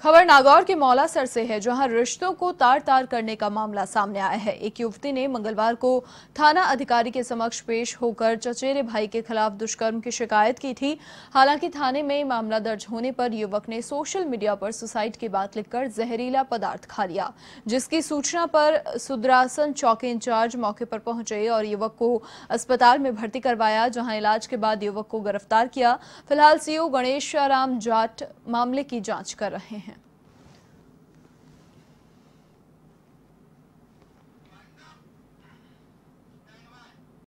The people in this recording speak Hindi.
खबर नागौर के मौलासर से है जहां रिश्तों को तार तार करने का मामला सामने आया है एक युवती ने मंगलवार को थाना अधिकारी के समक्ष पेश होकर चचेरे भाई के खिलाफ दुष्कर्म की शिकायत की थी हालांकि थाने में मामला दर्ज होने पर युवक ने सोशल मीडिया पर सुसाइड की बात लिखकर जहरीला पदार्थ खा लिया जिसकी सूचना पर सुद्रासन चौकी इंचार्ज मौके पर पहुंचे और युवक को अस्पताल में भर्ती करवाया जहां इलाज के बाद युवक को गिरफ्तार किया फिलहाल सीओ गणेश राम जाट मामले की जांच कर रहे हैं